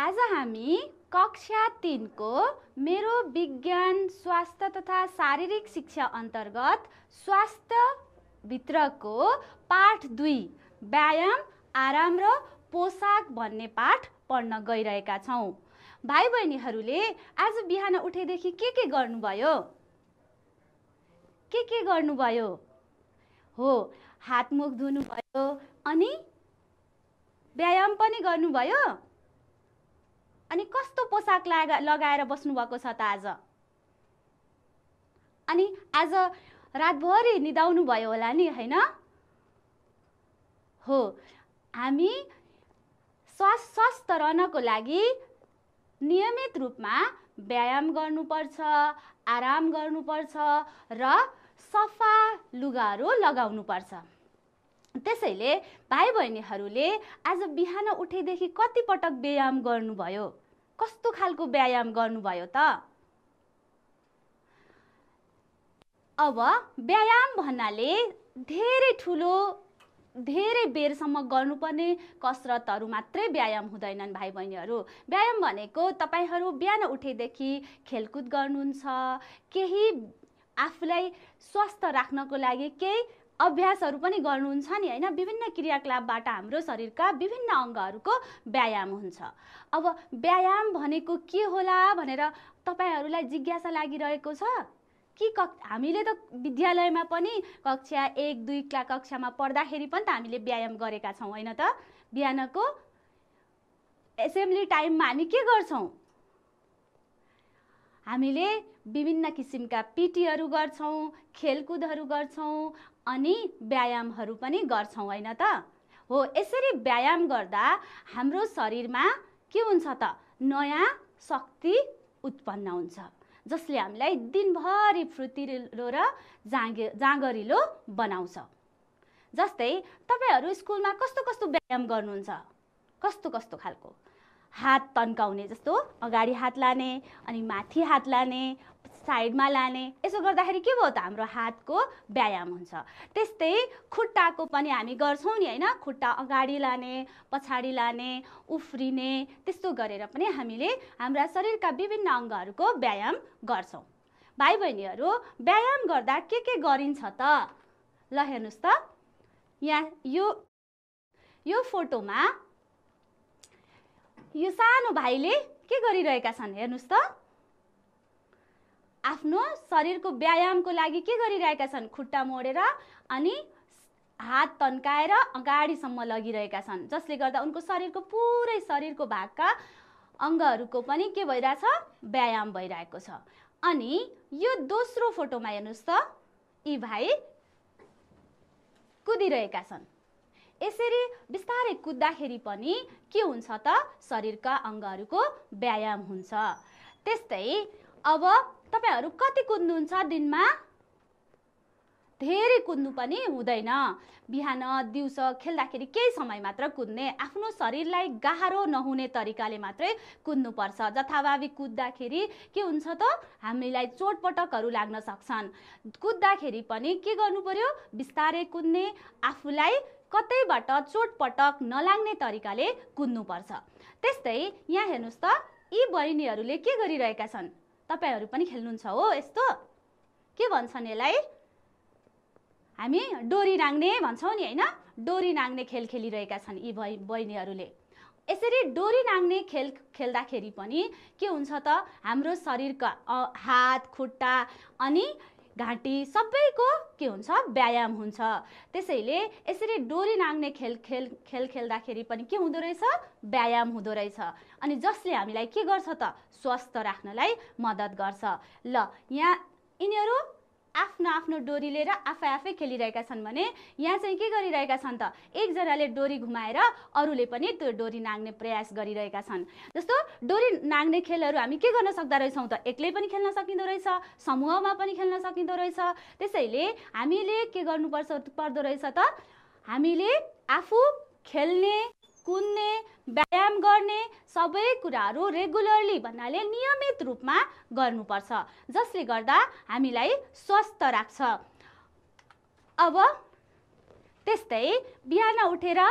आज हामी कक्षा तिनको मेरो विज्ञान स्वास्थ्य तथा शारीरिक शिक्षा अन्तर्गत स्वास्थ्यभित्रको पाठ दुई व्यायाम आराम र पोसाक भन्ने पाठ पढ्न गइरहेका छौँ भाइ बहिनीहरूले आज बिहान उठेदेखि के के गर्नुभयो के के गर्नुभयो हो हातमुख धुनुभयो अनि व्यायाम पनि गर्नुभयो अनि कस्तो पोसाक लाग लगाएर बस्नुभएको छ त आज अनि आज रातभरि निदाउनु भयो होला नि होइन हो हामी स्वास्थ्य स्वस्थ रहनको लागि नियमित रूपमा व्यायाम गर्नुपर्छ आराम गर्नुपर्छ र सफा लुगाहरू लगाउनुपर्छ त्यसैले भाइ बहिनीहरूले आज बिहान उठेदेखि कतिपटक व्यायाम गर्नुभयो कस्तो खालको व्यायाम गर्नुभयो त अब व्यायाम भन्नाले धेरै ठुलो धेरै बेरसम्म गर्नुपर्ने कसरतहरू मात्रै व्यायाम हुँदैनन् भाइ बहिनीहरू व्यायाम भनेको तपाईँहरू बिहान उठेदेखि खेलकुद गर्नुहुन्छ केही आफूलाई स्वस्थ राख्नको लागि केही अभ्यासहरू पनि गर्नुहुन्छ नि होइन विभिन्न क्रियाकलापबाट हाम्रो शरीरका विभिन्न अङ्गहरूको व्यायाम हुन्छ अब व्यायाम भनेको के होला भनेर तपाईँहरूलाई जिज्ञासा लागिरहेको छ कि कक् हामीले त विद्यालयमा पनि कक्षा एक दुई क्ला कक्षामा पढ्दाखेरि पनि त हामीले व्यायाम गरेका छौँ होइन त बिहानको एसेम्ब्ली टाइममा हामी के गर्छौँ हामीले विभिन्न किसिमका पिटीहरू गर्छौँ खेलकुदहरू गर्छौँ अनि व्यायामहरू पनि गर्छौँ होइन त हो यसरी व्यायाम गर्दा हाम्रो शरीरमा के हुन्छ त नयाँ शक्ति उत्पन्न हुन्छ जसले हामीलाई दिनभरि फुर्तिलो र जाँगे जाँगरिलो बनाउँछ जस्तै तपाईँहरू स्कुलमा कस्तो कस्तो व्यायाम गर्नुहुन्छ कस्तो कस्तो खालको हात तन्काउने जस्तो अगाडि हात लाने अनि माथि हात लाने साइडमा लाने यसो गर्दाखेरि के भयो त हाम्रो हातको व्यायाम हुन्छ त्यस्तै खुट्टाको पनि हामी गर्छौँ नि होइन खुट्टा अगाडि लाने पछाडि लाने उफ्रिने त्यस्तो गरेर पनि हामीले हाम्रा शरीरका विभिन्न अङ्गहरूको व्यायाम गर्छौँ भाइ बहिनीहरू व्यायाम गर्दा के के गरिन्छ त ल हेर्नुहोस् त यहाँ यो यो फोटोमा यो सानो भाइले के गरिरहेका छन् हेर्नुहोस् त आफ्नो शरीरको व्यायामको लागि के गरिरहेका छन् खुट्टा मोडेर अनि हात तन्काएर अगाडिसम्म लगिरहेका छन् जसले गर्दा उनको शरीरको पुरै शरीरको भागका अङ्गहरूको पनि के भइरहेछ व्यायाम भइरहेको छ अनि यो दोस्रो फोटोमा हेर्नुहोस् त यी भाइ कुदिरहेका छन् यसरी बिस्तारै कुद्दाखेरि पनि के हुन्छ त शरीरका अङ्गहरूको व्यायाम हुन्छ त्यस्तै अब तपाईँहरू कति कुद्नुहुन्छ दिनमा धेरै कुद्नु पनि हुँदैन बिहान दिउँसो खेल्दाखेरि केही समय मात्र कुद्ने आफ्नो शरीरलाई गाह्रो नहुने तरिकाले मात्रै कुद्नुपर्छ जथाभावी कुद्दाखेरि के हुन्छ त हामीलाई चोटपटकहरू लाग्न सक्छन् कुद्दाखेरि पनि के गर्नु पर्यो बिस्तारै कुद्ने आफूलाई कतैबाट चोटपटक नलाग्ने तरिकाले कुद्नुपर्छ त्यस्तै यहाँ हेर्नुहोस् त यी बहिनीहरूले के गरिरहेका छन् तपाईँहरू पनि खेल्नुहुन्छ हो यस्तो के भन्छन् यसलाई हामी डोरी नाग्ने भन्छौँ नि होइन डोरी नाग्ने खेल खेलिरहेका छन् यी भै बहिनीहरूले यसरी डोरी नाग्ने खेल खेल्दाखेरि पनि के हुन्छ त हाम्रो शरीरका हात खुट्टा अनि घाँटी सबैको के हुन्छ व्यायाम हुन्छ त्यसैले यसरी डोरी नाग्ने खेल खेल खेल खेल्दाखेरि पनि के हुँदो रहेछ व्यायाम हुँदो रहेछ अनि जसले हामीलाई के गर्छ त स्वस्थ राख्नलाई मद्दत गर्छ ल यहाँ यिनीहरू आफ्नो आफ्नो डोरी लिएर आफै आफै खेलिरहेका छन् भने यहाँ चाहिँ के गरिरहेका छन् त एकजनाले डोरी घुमाएर अरूले पनि त्यो डोरी नाग्ने प्रयास गरिरहेका छन् जस्तो डोरी नाग्ने खेलहरू हामी के गर्न सक्दा रहेछौँ त एक्लै पनि खेल्न सकिँदो रहेछ समूहमा पनि खेल्न सकिँदो रहेछ त्यसैले हामीले के गर्नुपर्छ पर्दो रहेछ त हामीले आफू खेल्ने कुद्ने व्यायाम गर्ने सबै कुराहरू रेगुलरली भन्नाले नियमित रूपमा गर्नुपर्छ जसले गर्दा हामीलाई स्वस्थ राख्छ अब त्यस्तै बिहान उठेर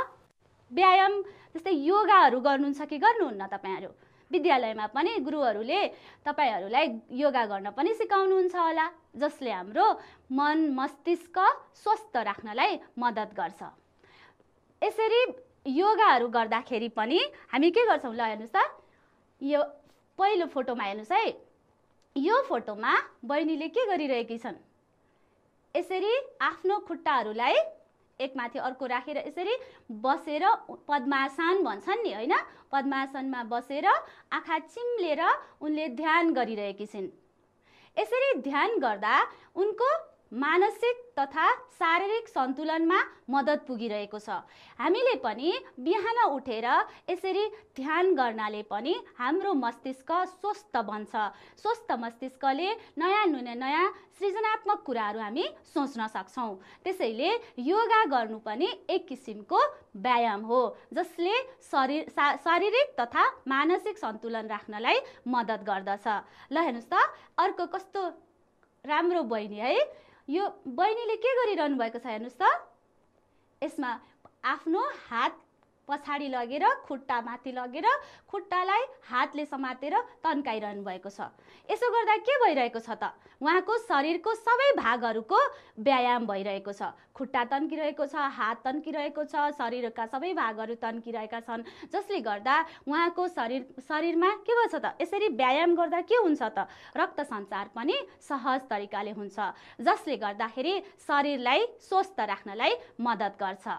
व्यायाम जस्तै योगाहरू गर्नुहुन्छ कि गर्नुहुन्न तपाईँहरू विद्यालयमा पनि गुरुहरूले तपाईँहरूलाई योगा गर्न पनि सिकाउनुहुन्छ होला जसले हाम्रो मन मस्तिष्क स्वस्थ राख्नलाई मद्दत गर्छ यसरी योगाहरू गर्दाखेरि पनि हामी के गर्छौँ ल हेर्नुहोस् त यो पहिलो फोटोमा हेर्नुहोस् है यो फोटोमा बहिनीले के गरिरहेकी छन् यसरी आफ्नो खुट्टाहरूलाई एकमाथि अर्को राखेर यसरी बसेर पद्मासन भन्छन् नि होइन पद्मासनमा बसेर आँखा चिम्लेर उनले ध्यान गरिरहेकी छिन् यसरी ध्यान गर्दा उनको मानसिक तथा शारीरिक सन्तुलनमा मद्दत पुगिरहेको छ हामीले पनि बिहान उठेर यसरी ध्यान गर्नाले पनि हाम्रो मस्तिष्क स्वस्थ बन्छ स्वस्थ मस्तिष्कले नयाँ नुने नयाँ सृजनात्मक कुराहरू हामी सोच्न सक्छौँ त्यसैले योगा गर्नु पनि एक किसिमको व्यायाम हो जसले शरीर शारीरिक तथा मानसिक सन्तुलन राख्नलाई मद्दत गर्दछ ल हेर्नुहोस् त अर्को कस्तो राम्रो बहिनी है यो बहिनीले के गरिरहनु भएको छ हेर्नुहोस् त यसमा आफ्नो हात पछाडि लगेर खुट्टा माथि लगेर खुट्टालाई हातले समातेर तन्काइरहनु भएको छ यसो गर्दा के भइरहेको छ त उहाँको शरीरको सबै भागहरूको व्यायाम भइरहेको छ खुट्टा तन्किरहेको छ हात तन्किरहेको छ शरीरका सबै भागहरू तन्किरहेका छन् जसले गर्दा उहाँको शरीर शरीरमा के भन्छ त यसरी व्यायाम गर्दा के हुन्छ त रक्त सञ्चार पनि सहज तरिकाले हुन्छ जसले गर्दाखेरि शरीरलाई स्वस्थ राख्नलाई मद्दत गर्छ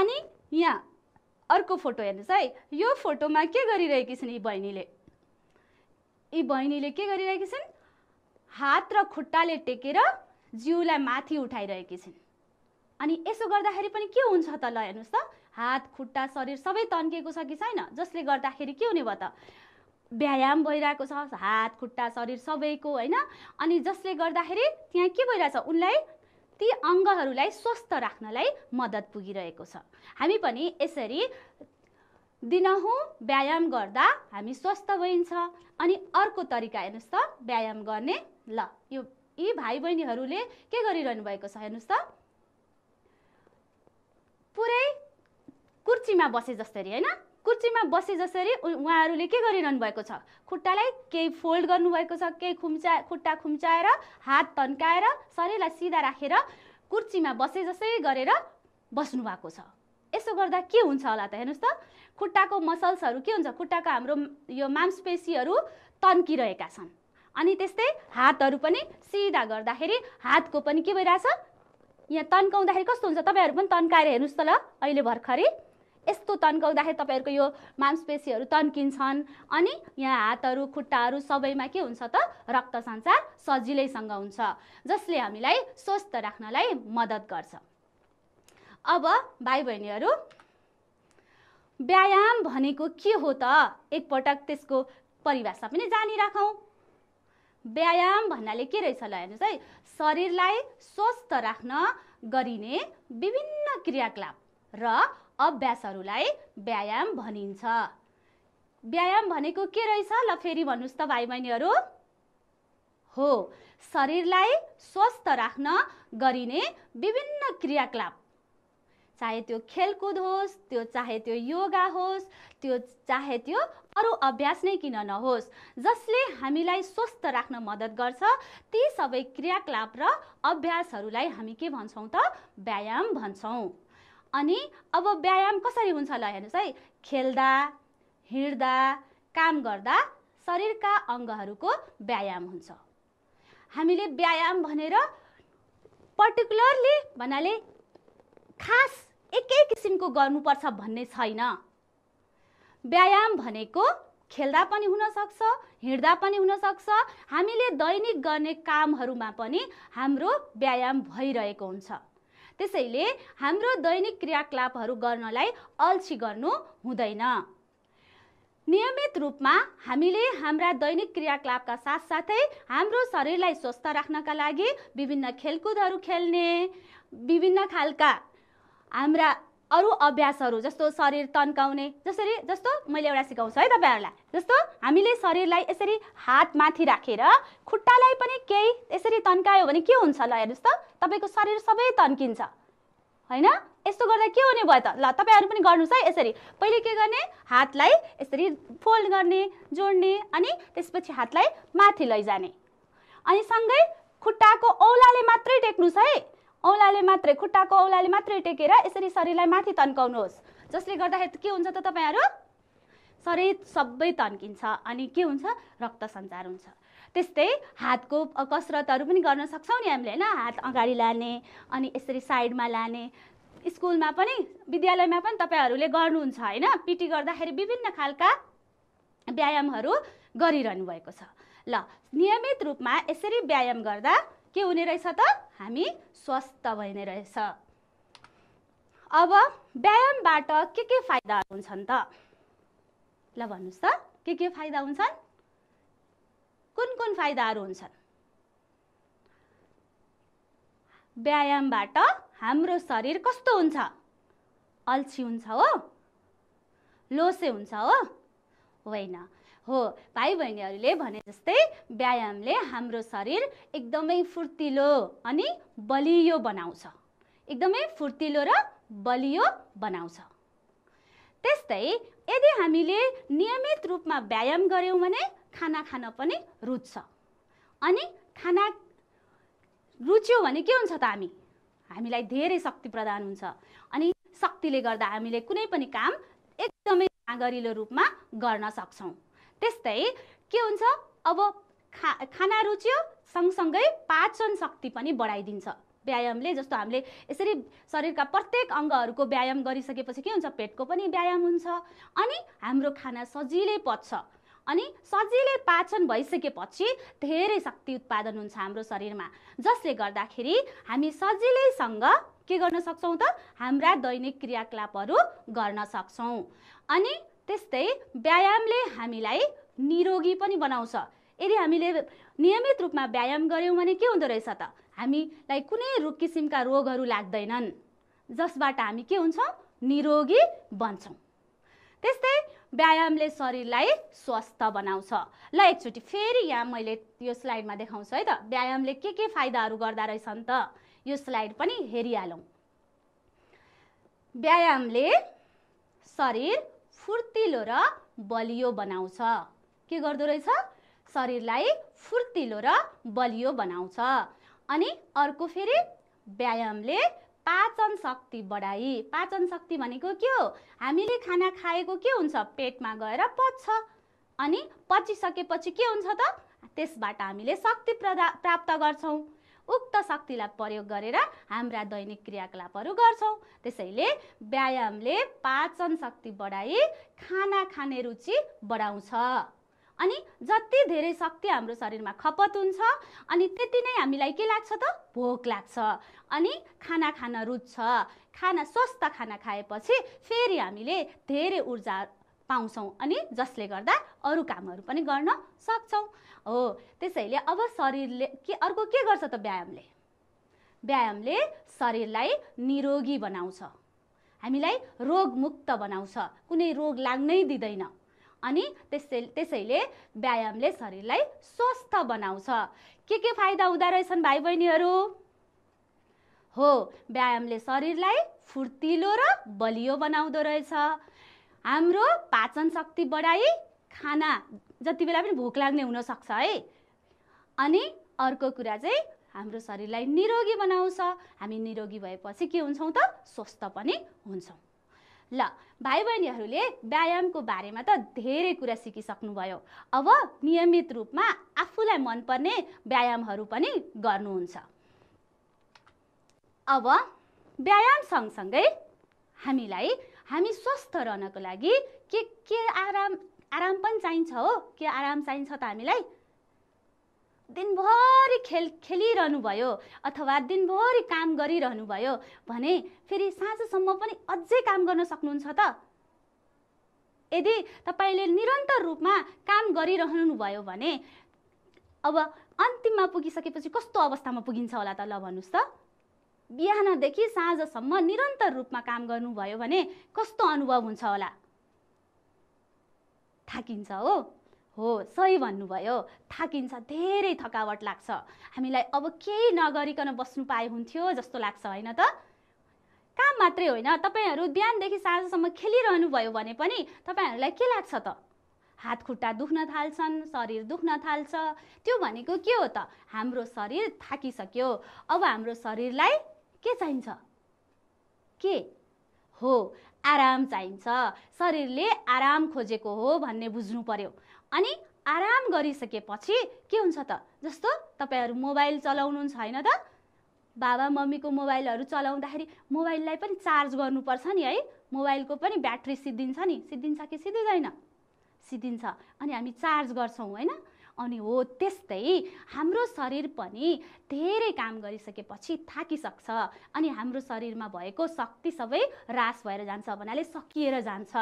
अनि यहाँ अर्को फोटो हेर्नुहोस् है यो फोटोमा के गरिरहेकी छिन् यी बहिनीले यी बहिनीले के गरिरहेकी छिन् हात र खुट्टाले टेकेर जिउलाई माथि उठाइरहेकी छिन् अनि यसो गर्दाखेरि पनि के हुन्छ त ल हेर्नुहोस् त हात खुट्टा शरीर सबै तन्किएको छ कि छैन जसले गर्दाखेरि के हुने भयो त व्यायाम भइरहेको छ हात खुट्टा शरीर सबैको होइन अनि जसले गर्दाखेरि त्यहाँ के भइरहेछ उनलाई ती अङ्गहरूलाई स्वस्थ राख्नलाई मद्दत पुगिरहेको छ हामी पनि यसरी दिनहुँ व्यायाम गर्दा हामी स्वस्थ भइन्छ अनि अर्को तरिका हेर्नुहोस् त व्यायाम गर्ने ल यो यी भाइ बहिनीहरूले के गरिरहनु भएको छ हेर्नुहोस् त पुरै कुर्चीमा बसे जस्तरी होइन कुर्चीमा बसे जसरी उहाँहरूले के गरिरहनु भएको छ खुट्टालाई केही फोल्ड गर्नुभएको छ केही खुम्चा खुट्टा खुम्चाएर हात तन्काएर शरीरलाई सिधा राखेर कुर्चीमा बसे जसै गरेर बस्नु भएको छ यसो गर्दा के हुन्छ होला त हेर्नुहोस् त खुट्टाको मसल्सहरू के हुन्छ खुट्टाको हाम्रो यो मांसपेसीहरू तन्किरहेका छन् अनि त्यस्तै हातहरू पनि सिधा गर्दाखेरि हातको पनि के भइरहेछ यहाँ तन्काउँदाखेरि कस्तो हुन्छ तपाईँहरू पनि तन्काएर हेर्नुहोस् त ल अहिले भर्खरै यस्तो तन्काउँदाखेरि तपाईँहरूको यो मांसपेशीहरू तन्किन्छन् अनि यहाँ हातहरू खुट्टाहरू सबैमा के हुन्छ त रक्त सञ्चार सजिलैसँग हुन्छ जसले हामीलाई स्वस्थ राख्नलाई मद्दत गर्छ अब भाइ बहिनीहरू व्यायाम भनेको के हो त एकपटक त्यसको परिभाषा पनि जानिराखौँ व्यायाम भन्नाले के रहेछ ल हेर्नुहोस् है शरीरलाई स्वस्थ राख्न गरिने विभिन्न क्रियाकलाप र अभ्यासहरूलाई व्यायाम भनिन्छ व्यायाम भनेको के रहेछ ल फेरि भन्नुहोस् त भाइ बहिनीहरू हो शरीरलाई स्वस्थ राख्न गरिने विभिन्न क्रियाकलाप चाहे त्यो खेलकुद होस् त्यो चाहे त्यो योगा होस् त्यो चाहे त्यो अरू अभ्यास नै किन नहोस् जसले हामीलाई स्वस्थ राख्न मद्दत गर्छ ती सबै क्रियाकलाप र अभ्यासहरूलाई हामी के भन्छौँ त व्यायाम भन्छौँ अनि अब व्यायाम कसरी हुन्छ होला हेर्नुहोस् है खेल्दा हिँड्दा काम गर्दा शरीरका अङ्गहरूको व्यायाम हुन्छ हामीले व्यायाम भनेर पर्टिकुलरली भन्नाले खास एकै किसिमको गर्नुपर्छ भन्ने छैन व्यायाम भनेको खेल्दा पनि हुनसक्छ हिँड्दा पनि हुनसक्छ हामीले दैनिक गर्ने कामहरूमा पनि हाम्रो व्यायाम भइरहेको हुन्छ त्यसैले हाम्रो दैनिक क्रियाकलापहरू गर्नलाई अल्छी गर्नु हुँदैन नियमित रूपमा हामीले हाम्रा दैनिक क्रियाकलापका साथसाथै हाम्रो शरीरलाई स्वस्थ राख्नका लागि विभिन्न खेलकुदहरू खेल्ने विभिन्न खालका हाम्रा अरू अभ्यासहरू जस्तो शरीर तन्काउने जसरी जस्तो मैले एउटा सिकाउँछु है तपाईँहरूलाई जस्तो हामीले शरीरलाई यसरी हात माथि राखेर खुट्टालाई पनि केही यसरी तन्कायो भने के हुन्छ ल हेर्नुहोस् त तपाईँको शरीर सबै तन्किन्छ होइन यस्तो गर्दा के हुने भयो त ल तपाईँहरू पनि गर्नुहोस् है यसरी पहिले के गर्ने हातलाई यसरी फोल्ड गर्ने जोड्ने अनि त्यसपछि हातलाई माथि लैजाने अनि सँगै खुट्टाको औलाले मात्रै टेक्नुहोस् है औँलाले मात्रै खुट्टाको औँलाले मात्रै टेकेर यसरी शरीरलाई माथि तन्काउनुहोस् जसले गर्दाखेरि के हुन्छ त तपाईँहरू शरीर सबै तन्किन्छ अनि के हुन्छ रक्त सञ्चार हुन्छ त्यस्तै हातको कसरतहरू पनि गर्न सक्छौँ नि हामीले होइन हात अगाडि लाने अनि यसरी साइडमा लाने स्कुलमा पनि विद्यालयमा पनि तपाईँहरूले गर्नुहुन्छ होइन पिटी गर्दाखेरि विभिन्न खालका व्यायामहरू गरिरहनु भएको छ ल नियमित रूपमा यसरी व्यायाम गर्दा के हुने रहेछ त हामी स्वस्थ भइने रहेछ अब व्यायामबाट के के फाइदा हुन्छन् त ल भन्नुहोस् त के के फाइदा हुन्छन् कुन कुन फाइदाहरू हुन्छन् व्यायामबाट हाम्रो शरीर कस्तो हुन्छ अल्छी हुन्छ हो लोसे हुन्छ हो होइन हो भाइ बहिनीहरूले भने जस्तै व्यायामले हाम्रो शरीर एकदमै फुर्तिलो अनि बलियो बनाउँछ एकदमै फुर्तिलो र बलियो बनाउँछ त्यस्तै यदि हामीले नियमित रूपमा व्यायाम गऱ्यौँ भने खाना खान पनि रुच्छ अनि खाना रुच्यौँ भने के हुन्छ त हामी हामीलाई धेरै शक्ति प्रदान हुन्छ अनि शक्तिले गर्दा हामीले कुनै पनि काम एकदमै साँगरिलो रूपमा गर्न सक्छौँ त्यस्तै के हुन्छ अब खा खाना रुच्यो सँगसँगै पाचन शक्ति पनि बढाइदिन्छ व्यायामले जस्तो हामीले यसरी शरीरका प्रत्येक अङ्गहरूको व्यायाम गरिसकेपछि के हुन्छ पेटको पनि व्यायाम हुन्छ अनि हाम्रो खाना सजिलै पच्छ अनि सजिलै पाचन भइसकेपछि धेरै शक्ति उत्पादन हुन्छ हाम्रो शरीरमा जसले गर्दाखेरि हामी सजिलैसँग के गर्न सक्छौँ त हाम्रा दैनिक क्रियाकलापहरू गर्न सक्छौँ अनि त्यस्तै व्यायामले हामीलाई निरोगी पनि बनाउँछ यदि हामीले नियमित रूपमा व्यायाम गऱ्यौँ भने के हुँदो रहेछ त हामीलाई कुनै रोग किसिमका रोगहरू लाग्दैनन् जसबाट हामी के हुन्छौँ निरोगी बन्छौँ त्यस्तै व्यायामले शरीरलाई स्वस्थ बनाउँछ ल एकचोटि फेरि यहाँ मैले यो स्लाइडमा देखाउँछु है त व्यायामले के के फाइदाहरू गर्दा रहेछन् त यो स्लाइड पनि हेरिहालौँ व्यायामले शरीर फुर्तिलो र बलियो बनाउँछ के गर्दो रहेछ शरीरलाई फुर्तिलो र बलियो बनाउँछ अनि अर्को फेरि व्यायामले पाचन शक्ति बढाई पाचन शक्ति भनेको के हो हामीले खाना खाएको के हुन्छ पेटमा गएर पच्छ अनि पचिसकेपछि के हुन्छ त त्यसबाट हामीले शक्ति प्रदा प्राप्त गर्छौँ उक्त शक्तिलाई प्रयोग गरेर हाम्रा दैनिक क्रियाकलापहरू गर्छौँ त्यसैले व्यायामले पाचन शक्ति बढाई खाना खाने रुचि बढाउँछ अनि जति धेरै शक्ति हाम्रो शरीरमा खपत हुन्छ अनि त्यति नै हामीलाई के लाग्छ त भोक लाग्छ अनि खाना खान रुच्छ खाना स्वस्थ खाना खाएपछि फेरि हामीले धेरै ऊर्जा पाउँछौँ अनि जसले गर्दा अरू कामहरू पनि गर्न सक्छौँ हो त्यसैले अब शरीरले के अर्को के गर्छ त व्यायामले व्यायामले शरीरलाई निरोगी बनाउँछ हामीलाई रोगमुक्त बनाउँछ कुनै रोग लाग्नै दिँदैन अनि त्यसै त्यसैले व्यायामले शरीरलाई स्वस्थ बनाउँछ के के फाइदा हुँदो रहेछन् भाइ बहिनीहरू हो व्यायामले शरीरलाई फुर्तिलो र बलियो बनाउँदो रहेछ हाम्रो पाचन शक्ति बढाई खाना जति बेला पनि भोक लाग्ने हुनसक्छ है अनि अर्को कुरा चाहिँ हाम्रो शरीरलाई निरोगी बनाउँछ हामी निरोगी भएपछि के हुन्छौँ त स्वस्थ पनि हुन्छौँ ल भाइ बहिनीहरूले व्यायामको बारेमा त धेरै कुरा सिकिसक्नुभयो अब नियमित रूपमा आफूलाई मनपर्ने व्यायामहरू पनि गर्नुहुन्छ अब व्यायाम सँगसँगै हामीलाई हामी स्वस्थ रहनको लागि के के आराम आराम पनि चाहिन्छ हो के आराम चाहिन्छ त हामीलाई दिनभरि खेल खेलिरहनु भयो अथवा दिनभरि काम गरिरहनु भयो भने फेरि साँझसम्म पनि अझै काम गर्न सक्नुहुन्छ त यदि तपाईँले निरन्तर रूपमा काम गरिरहनु भयो भने अब अन्तिममा पुगिसकेपछि कस्तो अवस्थामा पुगिन्छ होला त ल भन्नुहोस् त बिहानदेखि साँझसम्म निरन्तर रूपमा काम गर्नुभयो भने कस्तो अनुभव हुन्छ होला थाकिन्छ हो हो सही भन्नुभयो थाकिन्छ धेरै थकावट लाग्छ हामीलाई अब केही नगरिकन बस्नु पाए हुन्थ्यो जस्तो लाग्छ होइन त काम मात्रै होइन तपाईँहरू बिहानदेखि साँझसम्म खेलिरहनु भयो भने पनि तपाईँहरूलाई के लाग्छ त हात खुट्टा दुख्न थाल्छन् शरीर दुख्न थाल्छ त्यो भनेको के हो त हाम्रो शरीर थाकिसक्यो अब हाम्रो शरीरलाई के चाहिन्छ के हो आराम चाहिन्छ शरीरले आराम खोजेको हो भन्ने बुझ्नु पर्यो अनि आराम गरिसकेपछि के हुन्छ त जस्तो तपाईँहरू मोबाइल चलाउनुहुन्छ होइन त बाबा मम्मीको मोबाइलहरू चलाउँदाखेरि मोबाइललाई पनि चार्ज गर्नुपर्छ नि है मोबाइलको पनि ब्याट्री सिद्धिन्छ नि सिद्धिन्छ कि सिद्धिँदैन सिद्धिन्छ अनि हामी चार्ज गर्छौँ होइन अनि हो त्यस्तै हाम्रो शरीर पनि धेरै काम गरिसकेपछि थाकिसक्छ अनि हाम्रो शरीरमा भएको शक्ति सबै रास भएर जान्छ भन्नाले सकिएर जान्छ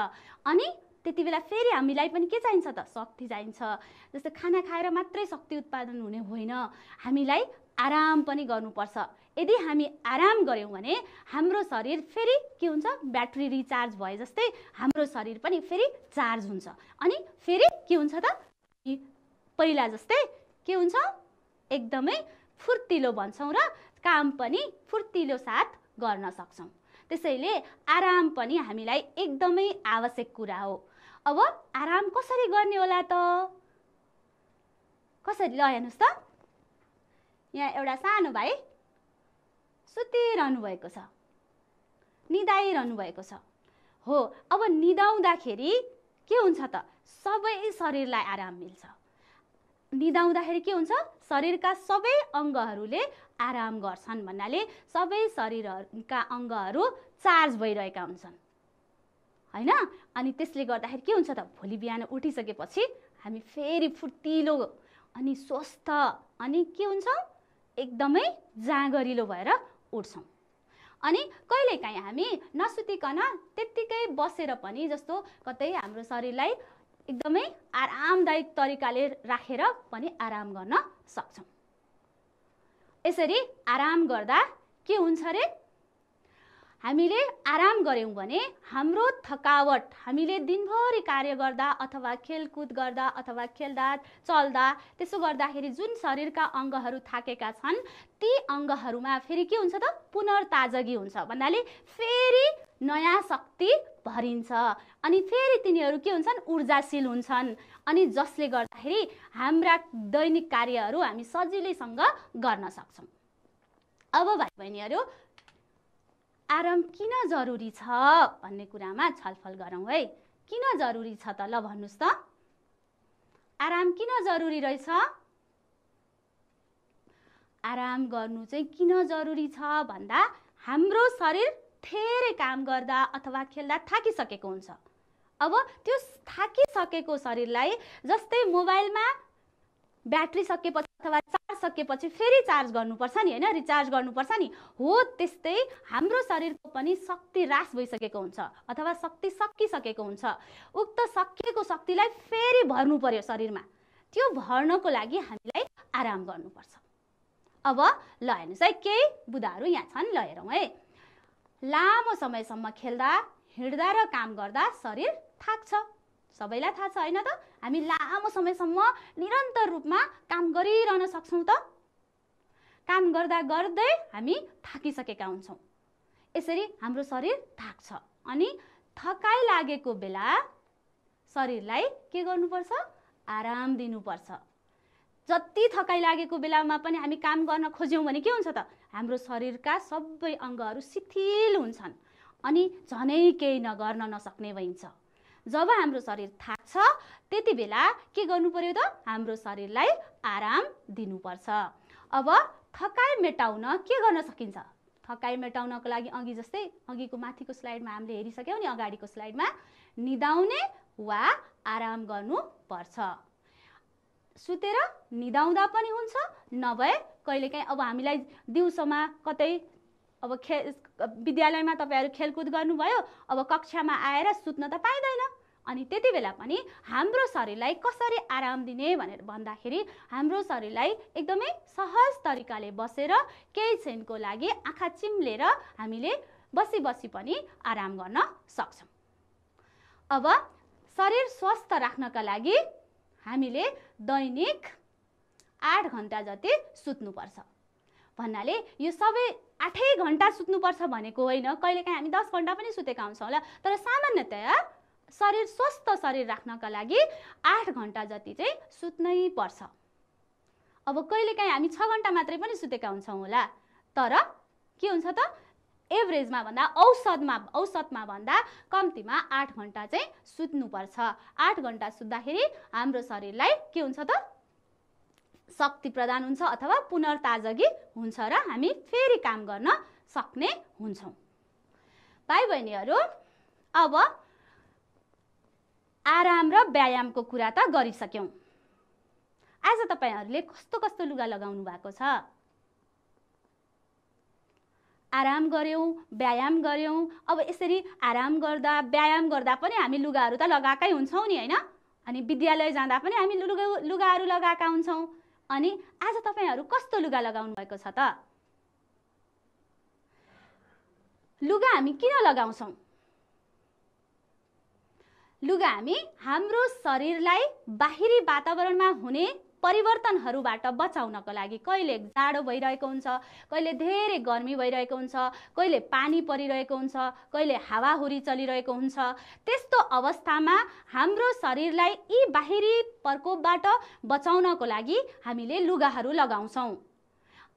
अनि त्यति बेला फेरि हामीलाई पनि के चाहिन्छ त शक्ति चाहिन्छ जस्तै खाना खाएर मात्रै शक्ति उत्पादन हुने होइन हामीलाई आराम पनि गर्नुपर्छ यदि हामी आराम गऱ्यौँ भने हाम्रो शरीर फेरि के हुन्छ ब्याट्री रिचार्ज भए जस्तै हाम्रो शरीर पनि फेरि चार्ज हुन्छ अनि फेरि के हुन्छ त पहिला जस्तै के हुन्छ एकदमै फुर्तिलो भन्छौँ र काम पनि फुर्तिलो साथ गर्न सक्छौँ त्यसैले आराम पनि हामीलाई एकदमै आवश्यक कुरा हो अब आराम कसरी गर्ने होला त कसरी ल हेर्नुहोस् त यहाँ एउटा सानो भाइ सुतिरहनु भएको छ निदाइरहनु भएको छ हो अब निदाउँदाखेरि के हुन्छ त सबै शरीरलाई आराम मिल्छ निदाउँदाखेरि के हुन्छ शरीरका सबै अङ्गहरूले आराम गर्छन् भन्नाले सबै शरीरका अङ्गहरू चार्ज भइरहेका हुन्छन् होइन अनि त्यसले गर्दाखेरि के हुन्छ त भोलि बिहान उठिसकेपछि हामी फेरि फुर्तिलो अनि स्वस्थ अनि के हुन्छ एकदमै जाँगरिलो भएर उठ्छौँ अनि कहिलेकाहीँ हामी नसुतिकन त्यत्तिकै बसेर पनि जस्तो कतै हाम्रो शरीरलाई एकदमै आरामदायक तरिकाले राखेर पनि आराम गर्न सक्छौँ यसरी आराम गर्दा के हुन्छ अरे हामीले आराम गऱ्यौँ भने हाम्रो थकावट हामीले दिनभरि कार्य गर्दा अथवा खेलकुद गर्दा अथवा खेल्दा चल्दा त्यसो गर्दाखेरि जुन शरीरका अङ्गहरू थाकेका छन् ती अङ्गहरूमा फेरि के हुन्छ त पुनर्ताजगी हुन्छ भन्नाले फेरि नयाँ शक्ति भरिन्छ अनि फेरि तिनीहरू के हुन्छन् ऊर्जाशील हुन्छन् अनि जसले गर्दाखेरि हाम्रा दैनिक कार्यहरू हामी सजिलैसँग गर्न सक्छौँ अब भाइ बहिनीहरू आराम किन जरुरी छ भन्ने कुरामा छलफल गरौँ है किन जरुरी छ त ल भन्नुहोस् त आराम किन जरुरी रहेछ आराम गर्नु चाहिँ किन जरुरी छ भन्दा हाम्रो शरीर धेरै काम गर्दा अथवा खेल्दा थाकिसकेको हुन्छ अब त्यो थाकिसकेको शरीरलाई जस्तै मोबाइलमा ब्याट्री सकेपछि अथवा सकेपछि फेरि चार्ज गर्नुपर्छ नि होइन रिचार्ज गर्नुपर्छ नि हो त्यस्तै हाम्रो शरीरको पनि शक्ति रास भइसकेको हुन्छ अथवा शक्ति सकिसकेको हुन्छ उक्त सकिएको शक्तिलाई फेरि भर्नु पर्यो शरीरमा त्यो भर्नको लागि हामीलाई आराम गर्नुपर्छ अब ल हेर्नुहोस् है केही बुधाहरू यहाँ छन् ल हेरौँ है लामो समयसम्म खेल्दा हिँड्दा र काम गर्दा शरीर थाक्छ सबैलाई थाहा छ होइन त हामी लामो समयसम्म निरन्तर रूपमा काम गरिरहन सक्छौँ त काम गर्दा गर्दै हामी थाकिसकेका हुन्छौँ यसरी हाम्रो शरीर थाक्छ अनि थकाइ लागेको बेला शरीरलाई के गर्नुपर्छ आराम दिनुपर्छ जति थकाइ लागेको बेलामा पनि हामी काम गर्न खोज्यौँ भने के हुन्छ त हाम्रो शरीरका सबै अङ्गहरू शिथिल हुन्छन् अनि झनै केही नगर्न नसक्ने भइन्छ जब हाम्रो शरीर थाक्छ त्यति बेला के गर्नु पर्यो त हाम्रो शरीरलाई आराम दिनुपर्छ अब थकाइ मेटाउन के गर्न सकिन्छ थकाइ मेटाउनको लागि अघि जस्तै अघिको माथिको स्लाइडमा हामीले हेरिसक्यौँ नि अगाडिको स्लाइडमा निदाउने वा आराम गर्नुपर्छ सुतेर निदाउँदा पनि हुन्छ नभए कहिलेकाहीँ अब हामीलाई दिउँसोमा कतै अब खे विद्यालयमा तपाईँहरू खेलकुद गर्नुभयो अब कक्षामा आएर सुत्न त पाइँदैन अनि त्यति बेला पनि हाम्रो शरीरलाई कसरी आराम दिने भनेर भन्दाखेरि हाम्रो शरीरलाई एकदमै सहज तरिकाले बसेर केही क्षणको लागि आँखा चिम्लेर हामीले बसी बसी पनि आराम गर्न सक्छौँ अब शरीर स्वस्थ राख्नका लागि हामीले दैनिक आठ घन्टा जति सुत्नुपर्छ भन्नाले यो सबै आठै घन्टा सुत्नुपर्छ भनेको होइन कहिलेकाहीँ हामी दस घन्टा पनि सुतेका हुन्छौँ होला तर सामान्यतया शरीर स्वस्थ शरीर राख्नका लागि आठ घन्टा जति चाहिँ सुत्नै पर्छ अब कहिलेकाहीँ हामी छ घन्टा मात्रै पनि सुतेका हुन्छौँ होला तर के हुन्छ त एभरेजमा भन्दा औषधमा औसतमा भन्दा कम्तीमा आठ घन्टा चाहिँ सुत्नुपर्छ आठ घन्टा सुत्दाखेरि हाम्रो शरीरलाई के हुन्छ त शक्ति प्रदान हुन्छ अथवा पुनर्ताजगी हुन्छ र हामी फेरि काम गर्न सक्ने हुन्छौँ भाइ बहिनीहरू अब आराम र व्यायामको कुरा त गरिसक्यौँ आज तपाईँहरूले कस्तो कस्तो लुगा लगाउनु भएको छ आराम गऱ्यौँ व्यायाम गऱ्यौँ अब यसरी आराम गर्दा व्यायाम गर्दा पनि हामी लुगाहरू त लगाएकै हुन्छौँ नि होइन अनि विद्यालय जाँदा पनि हामी लुगा लुगाहरू लगाएका हुन्छौँ अनि आज तपाईँहरू कस्तो लुगा लगाउनु भएको छ त लुगा हामी किन लगाउँछौँ लुगा हामी हाम्रो शरीरलाई बाहिरी वातावरणमा हुने परिवर्तनहरूबाट बचाउनको लागि कहिले जाडो भइरहेको हुन्छ कहिले धेरै गर्मी भइरहेको हुन्छ कहिले पानी परिरहेको हुन्छ कहिले हावाहुरी चलिरहेको हुन्छ त्यस्तो अवस्थामा हाम्रो शरीरलाई यी बाहिरी प्रकोपबाट बचाउनको लागि हामीले लुगाहरू लगाउँछौँ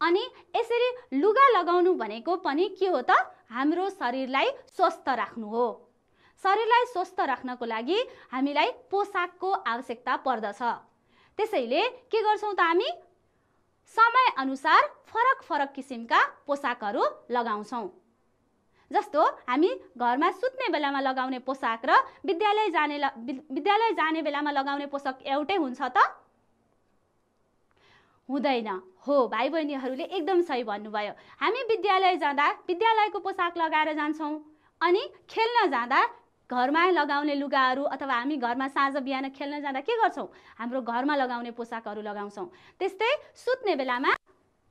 अनि यसरी लुगा लगाउनु भनेको पनि के हो त हाम्रो शरीरलाई स्वस्थ राख्नु हो शरीरलाई स्वस्थ राख्नको लागि हामीलाई पोसाकको आवश्यकता पर्दछ त्यसैले के गर्छौँ त हामी समय अनुसार फरक फरक किसिमका पोसाकहरू लगाउँछौँ जस्तो हामी घरमा सुत्ने बेलामा लगाउने पोसाक र विद्यालय जाने विद्यालय जाने बेलामा लगाउने पोसाक एउटै हुन्छ त हुँदैन हो भाइ बहिनीहरूले एकदम सही भन्नुभयो हामी विद्यालय जाँदा विद्यालयको पोसाक लगाएर जान्छौँ अनि खेल्न जाँदा घरमा लगाउने लुगाहरू अथवा हामी घरमा साँझ बिहान खेल्न जाँदा के गर्छौँ हाम्रो घरमा लगाउने पोसाकहरू लगाउँछौँ त्यस्तै सुत्ने बेलामा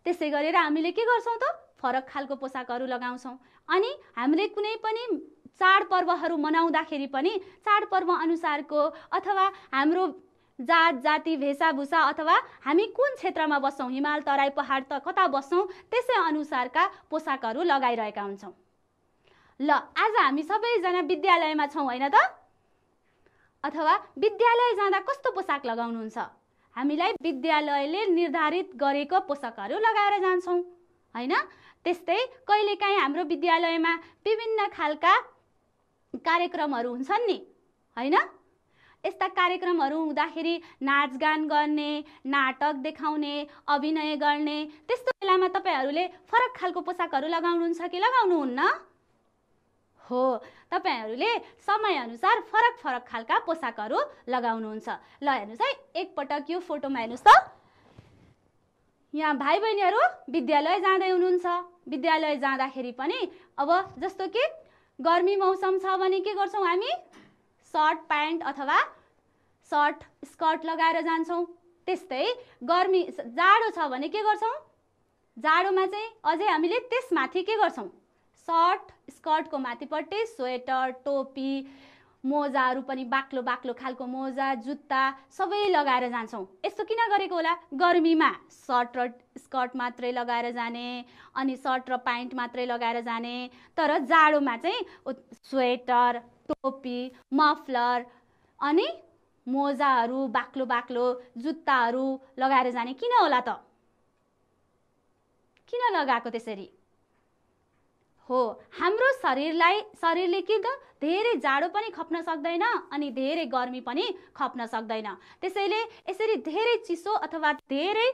त्यसै गरेर हामीले के गर्छौँ त फरक खालको पोसाकहरू लगाउँछौँ अनि हामीले कुनै पनि चाडपर्वहरू मनाउँदाखेरि पनि चाडपर्व अनुसारको अथवा हाम्रो जात जाति भेषाभूषा अथवा हामी कुन क्षेत्रमा बस्छौँ हिमाल तराई पहाड त कता बस्छौँ त्यसै अनुसारका पोसाकहरू लगाइरहेका हुन्छौँ ल आज हामी सबैजना विद्यालयमा छौँ होइन त अथवा विद्यालय जाँदा कस्तो पोसाक लगाउनुहुन्छ हामीलाई विद्यालयले निर्धारित गरेको पोसाकहरू लगाएर जान्छौँ होइन त्यस्तै कहिलेकाहीँ हाम्रो विद्यालयमा विभिन्न खालका कार्यक्रमहरू हुन्छन् नि होइन यस्ता कार्यक्रमहरू हुँदाखेरि नाचगान गर्ने नाटक देखाउने अभिनय गर्ने त्यस्तो बेलामा तपाईँहरूले फरक खालको पोसाकहरू लगाउनुहुन्छ कि लगाउनुहुन्न हो तपाईँहरूले समयअनुसार फरक फरक खालका पोसाकहरू लगाउनुहुन्छ ल हेर्नुहोस् है एकपटक यो फोटोमा हेर्नुहोस् त यहाँ भाइ बहिनीहरू विद्यालय जाँदै हुनुहुन्छ विद्यालय जाँदाखेरि पनि अब जस्तो कि गर्मी मौसम छ भने के गर्छौँ हामी सर्ट प्यान्ट अथवा सर्ट स्कर्ट लगाएर जान्छौँ त्यस्तै गर्मी जाडो छ भने के गर्छौँ जाडोमा चाहिँ अझै हामीले त्यसमाथि के गर्छौँ सर्ट स्कर्टको माथिपट्टि स्वेटर टोपी मोजाहरू पनि बाक्लो बाक्लो खालको मोजा जुत्ता सबै लगाएर जान्छौँ यस्तो किन गरेको होला गर्मीमा सर्ट र स्कर्ट मात्रै लगाएर जाने अनि सर्ट र प्यान्ट मात्रै लगाएर जाने तर जाडोमा चाहिँ स्वेटर टोपी मफलर अनि मोजाहरू बाक्लो बाक्लो जुत्ताहरू लगाएर जाने किन होला त किन लगाएको त्यसरी हो हाम्रो शरीरलाई शरीरले कि त धेरै जाडो पनि खप्न सक्दैन अनि धेरै गर्मी पनि खप्न सक्दैन त्यसैले यसरी धेरै चिसो अथवा धेरै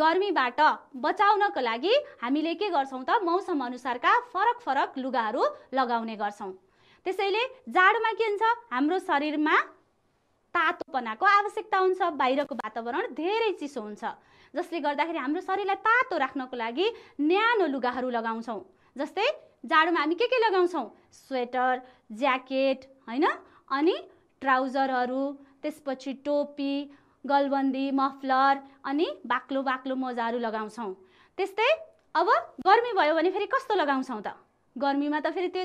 गर्मीबाट बचाउनको लागि हामीले के गर्छौँ त मौसम अनुसारका फरक फरक लुगाहरू लगाउने गर्छौँ त्यसैले जाडोमा के हुन्छ हाम्रो शरीरमा तातोपनाको आवश्यकता हुन्छ बाहिरको वातावरण धेरै चिसो हुन्छ जसले गर्दाखेरि हाम्रो शरीरलाई तातो राख्नको लागि न्यानो लुगाहरू लगाउँछौँ जस्तै जाडोमा हामी के के लगाउँछौँ स्वेटर ज्याकेट होइन अनि ट्राउजरहरू त्यसपछि टोपी गलबन्दी मफलर अनि बाक्लो बाक्लो मोजाहरू लगाउँछौँ त्यस्तै अब गर्मी भयो भने फेरि कस्तो लगाउँछौँ त गर्मीमा त फेरि त्यो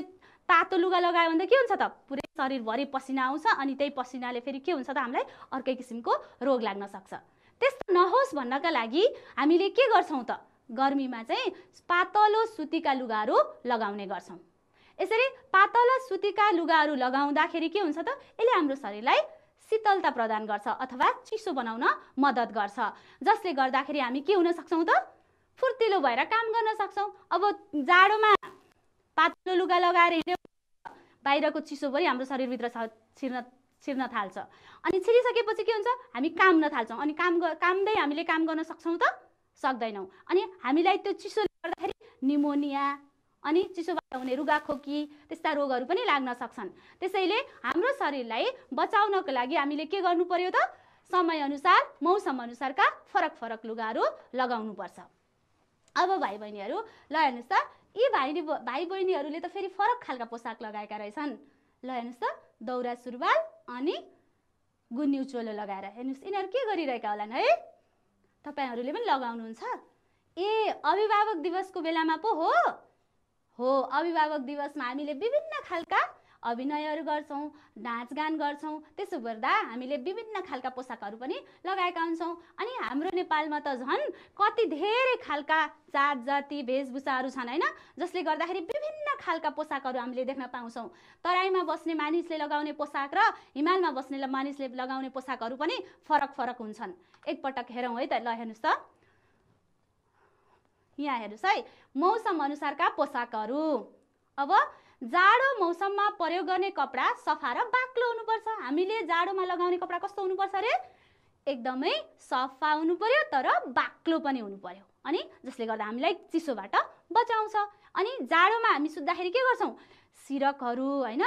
तातो लुगा लगायो भने त के हुन्छ त पुरै शरीरभरि पसिना आउँछ अनि त्यही पसिनाले फेरि के हुन्छ त हामीलाई अर्कै किसिमको रोग लाग्न सक्छ त्यस्तो नहोस् भन्नका लागि हामीले के गर्छौँ त गर्मीमा चाहिँ पातलो सुतीका लुगाहरू लगाउने गर्छौँ यसरी पातलो सुतीका लुगाहरू लगाउँदाखेरि के हुन्छ त यसले हाम्रो शरीरलाई शीतलता प्रदान गर्छ अथवा चिसो बनाउन मद्दत गर्छ जसले गर्दाखेरि हामी के हुन सक्छौँ त फुर्तिलो भएर काम गर्न सक्छौँ अब जाडोमा पातलो लुगा लगाएर हिँड्यो बाहिरको चिसो पनि हाम्रो शरीरभित्र छिर्न छिर्न थाल्छ अनि छिरिसकेपछि के हुन्छ हामी काम्न थाल्छौँ अनि काम काम्दै हामीले काम गर्न सक्छौँ त सक्दैनौँ अनि हामीलाई त्यो चिसोले गर्दाखेरि निमोनिया अनि चिसोबाट हुने रुगाखोकी त्यस्ता रोगहरू पनि लाग्न सक्छन् त्यसैले हाम्रो शरीरलाई बचाउनको लागि हामीले के गर्नु पर्यो त समयअनुसार अनुसारका फरक फरक लुगाहरू लगाउनुपर्छ अब भाइ बहिनीहरू ल हेर्नुहोस् त यी भाइ भाइ बहिनीहरूले त फेरि फरक खालका पोसाक लगाएका रहेछन् ल हेर्नुहोस् त दौरा सुरुवाल अनि गुन्यु चोलो लगाएर हेर्नुहोस् यिनीहरू के गरिरहेका होलान् है तपाईँहरूले पनि लगाउनुहुन्छ ए अभिभावक दिवसको बेलामा पो हो हो अभिभावक दिवसमा हामीले विभिन्न खालका अभिनयहरू गर्छौँ नाचगान गर्छौँ त्यसो गर्दा हामीले विभिन्न खालका पोसाकहरू पनि लगाएका हुन्छौँ अनि हाम्रो नेपालमा त झन् कति धेरै खालका जात जाति वेशभूषाहरू छन् होइन जसले गर्दाखेरि विभिन्न खालका पोसाकहरू हामीले देख्न पाउँछौँ तराईमा बस्ने मानिसले लगाउने पोसाक र हिमालमा बस्ने मानिसले लगाउने पोसाकहरू पनि फरक फरक हुन्छन् एकपटक हेरौँ है त ल हेर्नुहोस् त यहाँ हेर्नुहोस् है मौसम अनुसारका पोसाकहरू अब जाडो मौसममा प्रयोग गर्ने कपडा सफा र बाक्लो हुनुपर्छ हामीले जाडोमा लगाउने कपडा कस्तो हुनुपर्छ अरे एकदमै सफा हुनु पर्यो तर बाक्लो पनि हुनु पर्यो अनि जसले गर्दा हामीलाई चिसोबाट बचाउँछ अनि जाडोमा हामी सुत्दाखेरि के गर्छौँ सिरकहरू होइन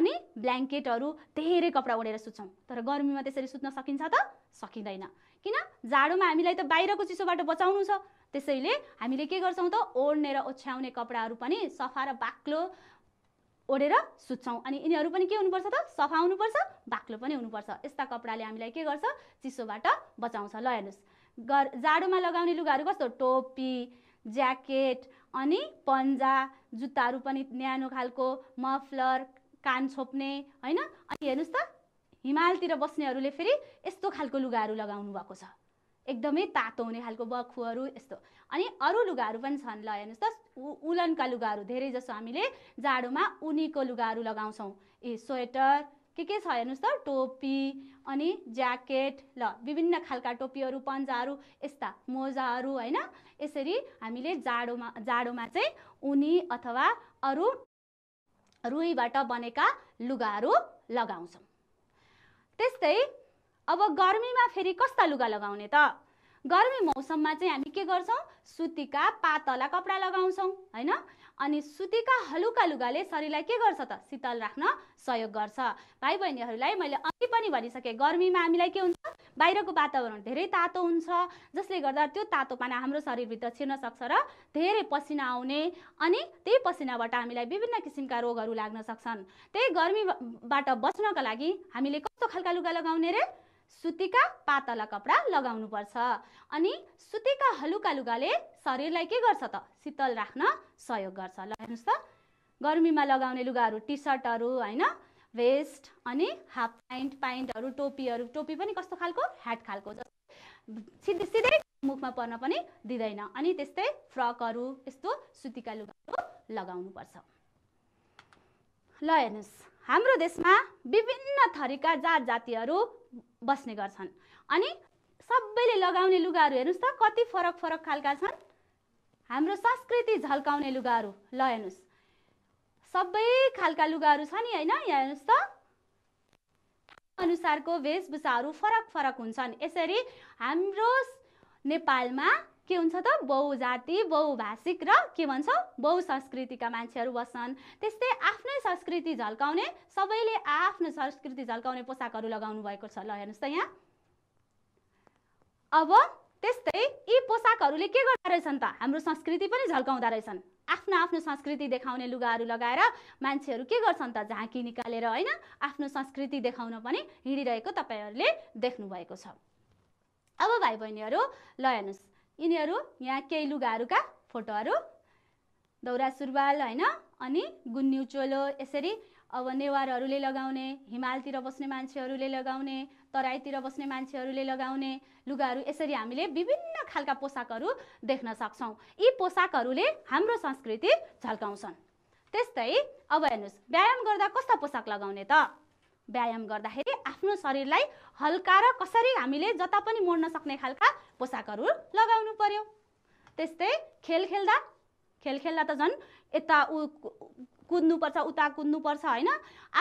अनि ब्ल्याङ्केटहरू धेरै कपडा ओढेर सुत्छौँ तर गर्मीमा त्यसरी सुत्न सकिन्छ त सकिँदैन किन जाडोमा हामीलाई त बाहिरको चिसोबाट बचाउनु छ त्यसैले हामीले के गर्छौँ त ओढ्ने र ओछ्याउने कपडाहरू पनि सफा र बाक्लो ओढेर सुत्छौँ अनि यिनीहरू पनि के हुनुपर्छ त सफा हुनुपर्छ बाक्लो पनि हुनुपर्छ यस्ता कपडाले हामीलाई के गर्छ चिसोबाट बचाउँछ ल हेर्नुहोस् गर जाडोमा लगाउने लुगाहरू कस्तो टोपी ज्याकेट अनि पन्जा जुत्ताहरू पनि न्यानो खालको मफलर कान छोप्ने होइन अनि हेर्नुहोस् त हिमालतिर बस्नेहरूले फेरि यस्तो खालको लुगाहरू लगाउनु भएको छ एकदमै तातो हुने खालको बखुहरू यस्तो अनि अरू लुगाहरू पनि छन् ल हेर्नुहोस् त उलनका लुगाहरू धेरै जसो हामीले जाडोमा उनीको लुगाहरू लगाउँछौँ ए स्वेटर के के छ हेर्नुहोस् त टोपी अनि ज्याकेट ल विभिन्न खालका टोपीहरू पन्जाहरू यस्ता मोजाहरू होइन यसरी हामीले जाडोमा जाडोमा चाहिँ उनी अथवा अरू रुईबाट बनेका लुगाहरू लगाउँछौँ त्यस्तै अब गर्मीमा फेरि कस्ता लुगा लगाउने त गर्मी मौसममा चाहिँ हामी के गर्छौँ सुतीका पातला कपडा लगाउँछौँ होइन अनि सुतीका हलुका लुगाले शरीरलाई के गर्छ त शीतल राख्न सहयोग गर्छ भाइ बहिनीहरूलाई मैले अघि पनि भनिसकेँ गर्मीमा हामीलाई के हुन्छ बाहिरको वातावरण धेरै तातो हुन्छ जसले गर्दा त्यो तातो पानी हाम्रो शरीरभित्र छिर्न सक्छ र धेरै पसिना आउने अनि त्यही पसिनाबाट हामीलाई विभिन्न किसिमका रोगहरू लाग्न सक्छन् त्यही गर्मीबाट बच्नका लागि हामीले कस्तो खालका लुगा लगाउने रे सुतीका पातला कपडा लगाउनुपर्छ अनि सुतीका हलुका लुगाले शरीरलाई के गर्छ त शीतल राख्न सहयोग गर्छ ल हेर्नुहोस् त गर्मीमा लगाउने लुगाहरू टी सर्टहरू होइन भेस्ट अनि हाफ प्यान्ट प्यान्टहरू टोपीहरू टोपी पनि कस्तो खालको ह्याट खालको सिधै सिधै मुखमा पर्न पनि दिँदैन अनि त्यस्तै फ्रकहरू यस्तो सुतीका लुगाहरू लगाउनुपर्छ ल हेर्नुहोस् हाम्रो देशमा विभिन्न थरीका जात जातिहरू बस्ने गर्छन् अनि सबैले लगाउने लुगाहरू हेर्नुहोस् त कति फरक फरक खालका छन् हाम्रो संस्कृति झल्काउने लुगाहरू ल हेर्नुहोस् सबै खालका लुगाहरू छ नि होइन यहाँ हेर्नुहोस् त अनुसारको वेशभूषाहरू फरक फरक हुन्छन् यसरी हाम्रो नेपालमा के हुन्छ त बहुजाति बहुभाषिक र के भन्छ बहुसंस्कृतिका मान्छेहरू बस्छन् त्यस्तै आफ्नै संस्कृति झल्काउने सबैले आफ्नो संस्कृति झल्काउने पोसाकहरू लगाउनु भएको छ ल हेर्नुहोस् त यहाँ अब त्यस्तै यी पोसाकहरूले के गर्दा रहेछन् त हाम्रो संस्कृति पनि झल्काउँदा रहेछन् आफ्नो आफ्नो संस्कृति देखाउने लुगाहरू लगाएर मान्छेहरू के गर्छन् त झाँकी निकालेर होइन आफ्नो संस्कृति देखाउन पनि हिँडिरहेको तपाईँहरूले देख्नुभएको छ अब भाइ बहिनीहरू ल हेर्नुहोस् यिनीहरू यहाँ केही लुगाहरूका फोटोहरू दौरा सुरुवाल होइन अनि गुन्यु चोलो यसरी अब नेवारहरूले लगाउने हिमालतिर बस्ने मान्छेहरूले लगाउने तराईतिर बस्ने मान्छेहरूले लगाउने लुगाहरू यसरी हामीले विभिन्न खालका पोसाकहरू देख्न सक्छौँ यी पोसाकहरूले हाम्रो संस्कृति झल्काउँछन् त्यस्तै अब हेर्नुहोस् व्यायाम गर्दा कस्ता पोसाक लगाउने त व्यायाम गर्दाखेरि आफ्नो शरीरलाई हल्का र कसरी हामीले जता पनि मोड्न सक्ने खालका पोसाकहरू लगाउनु पर्यो त्यस्तै खेल खेल्दा खेल खेल्दा त झन् यता उ कुद्नुपर्छ उता कुद्नुपर्छ होइन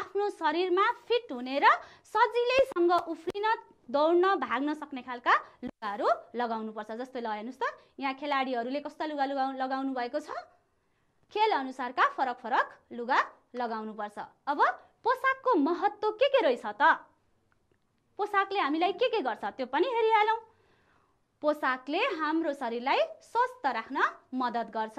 आफ्नो शरीरमा फिट हुने र सजिलैसँग उफ्रिन दौड्न भाग्न सक्ने खालका लुगाहरू लगाउनुपर्छ जस्तै ल हेर्नुहोस् त यहाँ खेलाडीहरूले कस्ता लुगा लुगा लगाउनु भएको छ खेल अनुसारका फरक फरक लुगा लगाउनुपर्छ अब पोसाकको महत्त्व के के रहेछ त पोसाकले हामीलाई के के गर्छ त्यो पनि हेरिहालौँ पोसाकले हाम्रो शरीरलाई स्वस्थ राख्न मद्दत गर्छ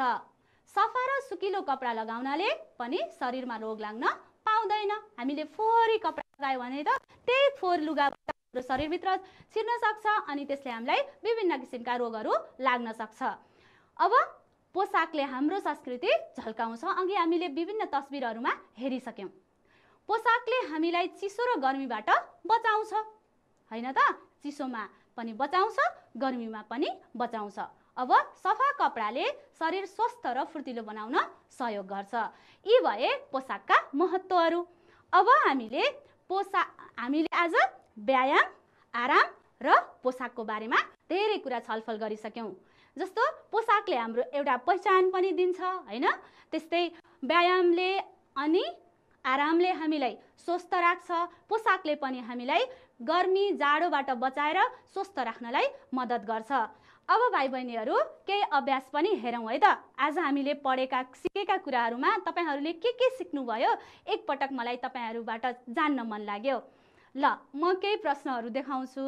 सफा र सुकिलो कपडा लगाउनाले पनि शरीरमा रोग लाग्न पाउँदैन हामीले फोहोरी कपडा लगायो भने त त्यही फोहोर लुगा हाम्रो शरीरभित्र छिर्न सक्छ अनि त्यसले हामीलाई विभिन्न किसिमका रोगहरू लाग्न सक्छ अब पोसाकले हाम्रो संस्कृति झल्काउँछ अघि हामीले विभिन्न तस्विरहरूमा हेरिसक्यौँ पोसाकले हामीलाई चिसो र गर्मीबाट बचाउँछ होइन त चिसोमा पनि बचाउँछ गर्मीमा पनि बचाउँछ अब सफा कपडाले शरीर स्वस्थ र फुर्तिलो बनाउन सहयोग गर्छ यी भए पोसाकका महत्त्वहरू अब हामीले पोसा हामीले आज व्यायाम आराम र पोसाकको बारेमा धेरै कुरा छलफल गरिसक्यौँ जस्तो पोसाकले हाम्रो एउटा पहिचान पनि दिन्छ होइन त्यस्तै व्यायामले अनि आरामले हामीलाई स्वस्थ राख्छ पोसाकले पनि हामीलाई गर्मी जाडोबाट बचाएर स्वस्थ राख्नलाई मद्दत गर्छ अब भाइ बहिनीहरू केही अभ्यास पनि हेरौँ है त आज हामीले पढेका सिकेका कुराहरूमा तपाईँहरूले के के सिक्नुभयो एकपटक मलाई तपाईँहरूबाट जान्न मन लाग्यो ल म केही प्रश्नहरू देखाउँछु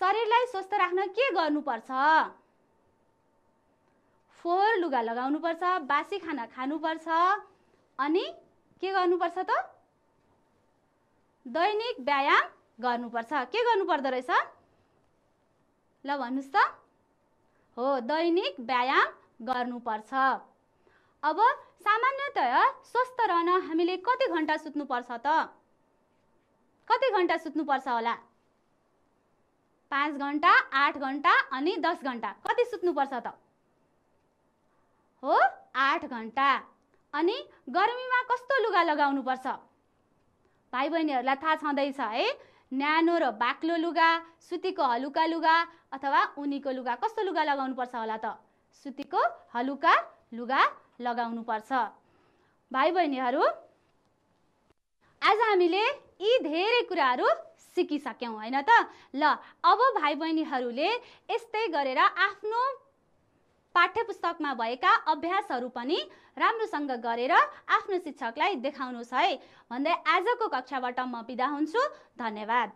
शरीरलाई स्वस्थ राख्न के गर्नुपर्छ फोहोर लुगा लगाउनुपर्छ बासी खाना खानुपर्छ अनि के गर्नुपर्छ त दैनिक व्यायाम गर्नुपर्छ के गर्नु गर्नुपर्दो रहेछ ल भन्नुहोस् त हो दैनिक व्यायाम गर्नुपर्छ अब सामान्यतया स्वस्थ रहन हामीले कति घन्टा सुत्नुपर्छ त कति घन्टा सुत्नुपर्छ होला पाँच घन्टा आठ घन्टा अनि दस घन्टा कति सुत्नुपर्छ त हो आठ घन्टा अनि गर्मीमा कस्तो लुगा लगाउनुपर्छ भाइ बहिनीहरूलाई थाहा छँदैछ है न्यानो र बाक्लो लुगा सुतीको हलुका लुगा अथवा उनीको लुगा कस्तो लुगा लगाउनुपर्छ होला त सुतीको हलुका लुगा लगाउनुपर्छ भाइ बहिनीहरू आज हामीले यी धेरै कुराहरू सिकिसक्यौँ होइन त ल अब भाइ बहिनीहरूले यस्तै गरेर आफ्नो पुस्तकमा भएका अभ्यासहरू पनि राम्रोसँग गरेर आफ्नो शिक्षकलाई देखाउनुहोस् है भन्दै आजको कक्षाबाट म बिदा हुन्छु धन्यवाद